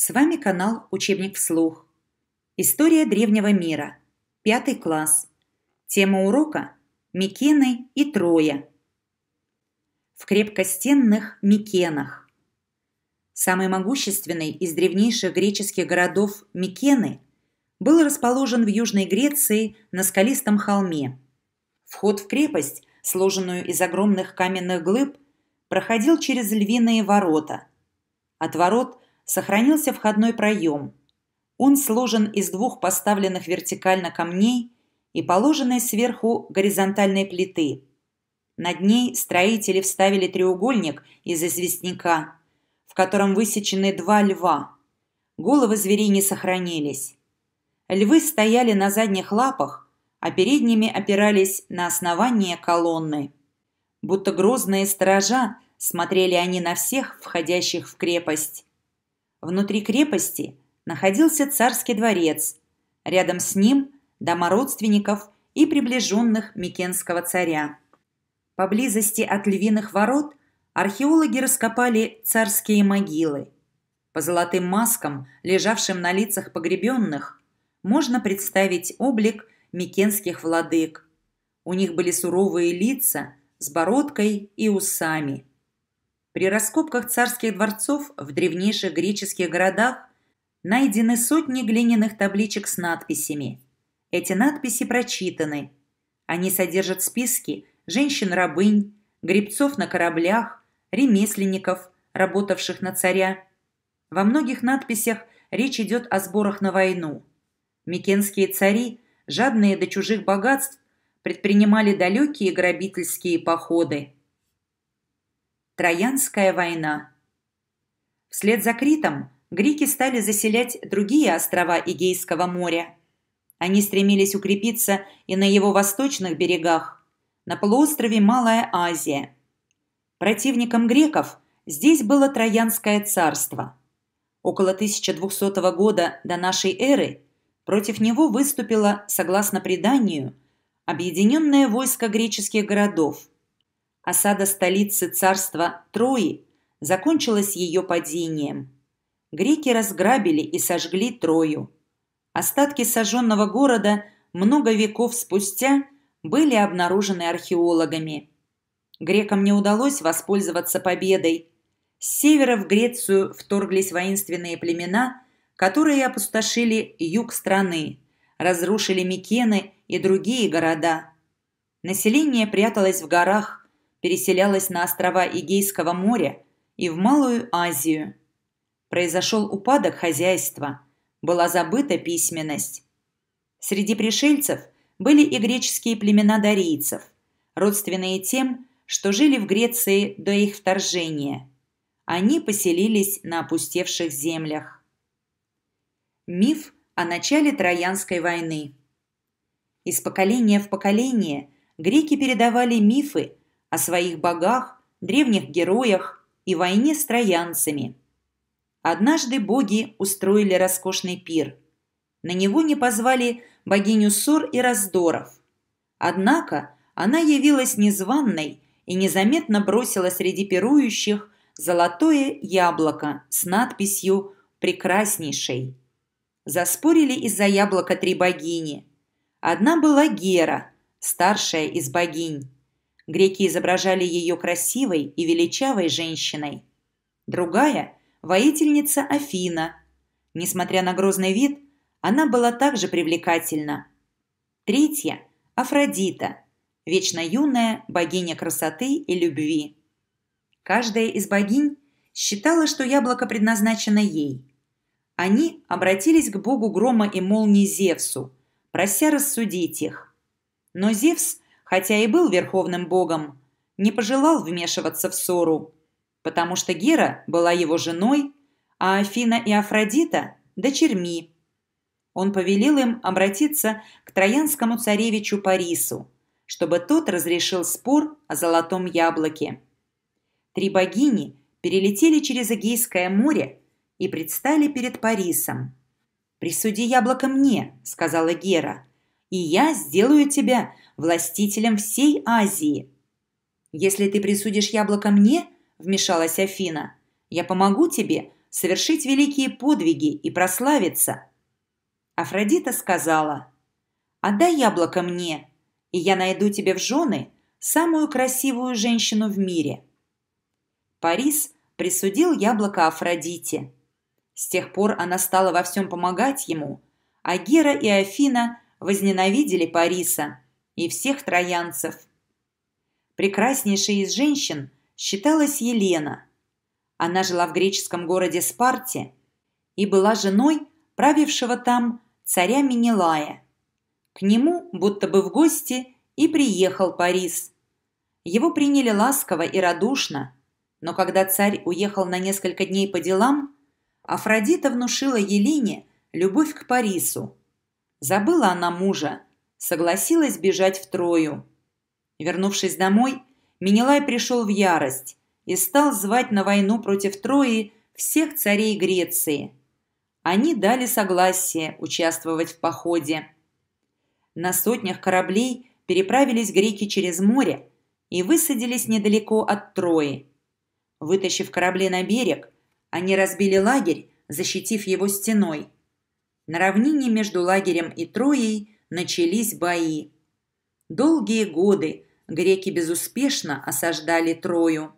С вами канал «Учебник вслух». История древнего мира. Пятый класс. Тема урока – Микены и Троя. В крепкостенных Микенах. Самый могущественный из древнейших греческих городов Микены был расположен в Южной Греции на скалистом холме. Вход в крепость, сложенную из огромных каменных глыб, проходил через львиные ворота. От ворот – сохранился входной проем. Он сложен из двух поставленных вертикально камней и положенной сверху горизонтальной плиты. Над ней строители вставили треугольник из известняка, в котором высечены два льва. Головы зверей не сохранились. Львы стояли на задних лапах, а передними опирались на основание колонны. Будто грозные сторожа смотрели они на всех входящих в крепость, Внутри крепости находился царский дворец, рядом с ним дома родственников и приближенных Микенского царя. Поблизости от львиных ворот археологи раскопали царские могилы. По золотым маскам, лежавшим на лицах погребенных, можно представить облик микенских владык. У них были суровые лица с бородкой и усами – при раскопках царских дворцов в древнейших греческих городах найдены сотни глиняных табличек с надписями. Эти надписи прочитаны. Они содержат списки женщин-рабынь, гребцов на кораблях, ремесленников, работавших на царя. Во многих надписях речь идет о сборах на войну. Микенские цари, жадные до чужих богатств, предпринимали далекие грабительские походы – Троянская война. Вслед за Критом греки стали заселять другие острова Эгейского моря. Они стремились укрепиться и на его восточных берегах, на полуострове Малая Азия. Противником греков здесь было Троянское царство. Около 1200 года до нашей эры против него выступило, согласно преданию, объединенное войско греческих городов – осада столицы царства Трои закончилась ее падением. Греки разграбили и сожгли Трою. Остатки сожженного города много веков спустя были обнаружены археологами. Грекам не удалось воспользоваться победой. С севера в Грецию вторглись воинственные племена, которые опустошили юг страны, разрушили Микены и другие города. Население пряталось в горах, переселялась на острова Эгейского моря и в Малую Азию. Произошел упадок хозяйства, была забыта письменность. Среди пришельцев были и греческие племена дарийцев, родственные тем, что жили в Греции до их вторжения. Они поселились на опустевших землях. Миф о начале Троянской войны. Из поколения в поколение греки передавали мифы о своих богах, древних героях и войне с троянцами. Однажды боги устроили роскошный пир. На него не позвали богиню ссор и раздоров. Однако она явилась незваной и незаметно бросила среди пирующих золотое яблоко с надписью «Прекраснейшей». Заспорили из-за яблока три богини. Одна была Гера, старшая из богинь. Греки изображали ее красивой и величавой женщиной. Другая – воительница Афина. Несмотря на грозный вид, она была также привлекательна. Третья – Афродита, вечно юная богиня красоты и любви. Каждая из богинь считала, что яблоко предназначено ей. Они обратились к богу грома и молнии Зевсу, прося рассудить их. Но Зевс – хотя и был верховным богом, не пожелал вмешиваться в ссору, потому что Гера была его женой, а Афина и Афродита – дочерьми. Он повелел им обратиться к троянскому царевичу Парису, чтобы тот разрешил спор о золотом яблоке. Три богини перелетели через Эгейское море и предстали перед Парисом. «Присуди яблоко мне», – сказала Гера, – «и я сделаю тебя властителем всей Азии. «Если ты присудишь яблоко мне», – вмешалась Афина, – «я помогу тебе совершить великие подвиги и прославиться». Афродита сказала, «Отдай яблоко мне, и я найду тебе в жены самую красивую женщину в мире». Парис присудил яблоко Афродите. С тех пор она стала во всем помогать ему, а Гера и Афина возненавидели Париса – и всех троянцев. Прекраснейшей из женщин считалась Елена. Она жила в греческом городе Спарте и была женой правившего там царя Минилая. К нему, будто бы в гости, и приехал Парис. Его приняли ласково и радушно, но когда царь уехал на несколько дней по делам, Афродита внушила Елене любовь к Парису. Забыла она мужа – согласилась бежать в Трою. Вернувшись домой, Менелай пришел в ярость и стал звать на войну против Трои всех царей Греции. Они дали согласие участвовать в походе. На сотнях кораблей переправились греки через море и высадились недалеко от Трои. Вытащив корабли на берег, они разбили лагерь, защитив его стеной. На равнине между лагерем и Троей – начались бои. Долгие годы греки безуспешно осаждали Трою.